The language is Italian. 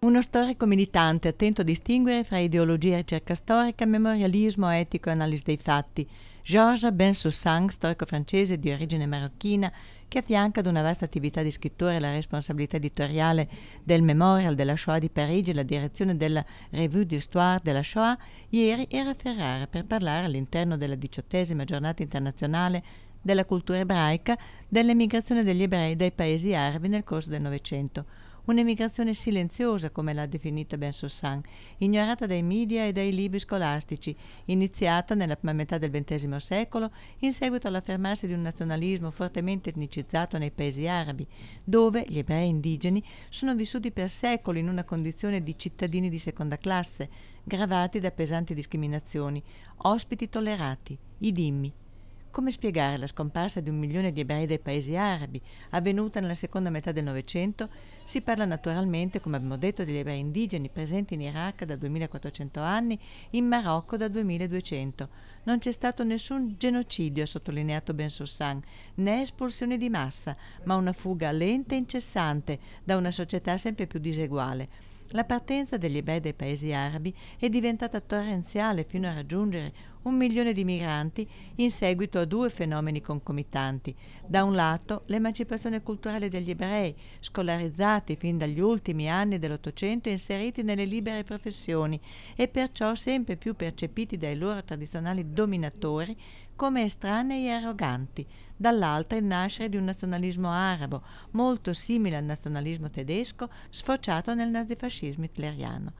Uno storico militante attento a distinguere fra ideologia e ricerca storica, memorialismo etico e analisi dei fatti. Georges Bensoussan, storico francese di origine marocchina, che affianca ad una vasta attività di scrittore la responsabilità editoriale del Memorial della Shoah di Parigi e la direzione della Revue d'Histoire della Shoah, ieri era a Ferrara per parlare all'interno della diciottesima giornata internazionale della cultura ebraica dell'emigrazione degli ebrei dai paesi arabi nel corso del Novecento un'emigrazione silenziosa come l'ha definita Ben Sossan, ignorata dai media e dai libri scolastici, iniziata nella prima metà del XX secolo in seguito all'affermarsi di un nazionalismo fortemente etnicizzato nei paesi arabi, dove gli ebrei indigeni sono vissuti per secoli in una condizione di cittadini di seconda classe, gravati da pesanti discriminazioni, ospiti tollerati, i dimmi come spiegare la scomparsa di un milione di ebrei dai paesi arabi, avvenuta nella seconda metà del Novecento? Si parla naturalmente, come abbiamo detto, degli ebrei indigeni presenti in Iraq da 2400 anni, in Marocco da 2200. Non c'è stato nessun genocidio, ha sottolineato Ben Sossan, né espulsione di massa, ma una fuga lenta e incessante da una società sempre più diseguale. La partenza degli ebrei dai paesi arabi è diventata torrenziale fino a raggiungere un milione di migranti in seguito a due fenomeni concomitanti. Da un lato l'emancipazione culturale degli ebrei, scolarizzati fin dagli ultimi anni dell'Ottocento e inseriti nelle libere professioni e perciò sempre più percepiti dai loro tradizionali dominatori come estranei e arroganti, dall'altra il nascere di un nazionalismo arabo, molto simile al nazionalismo tedesco, sfociato nel nazifascismo hitleriano.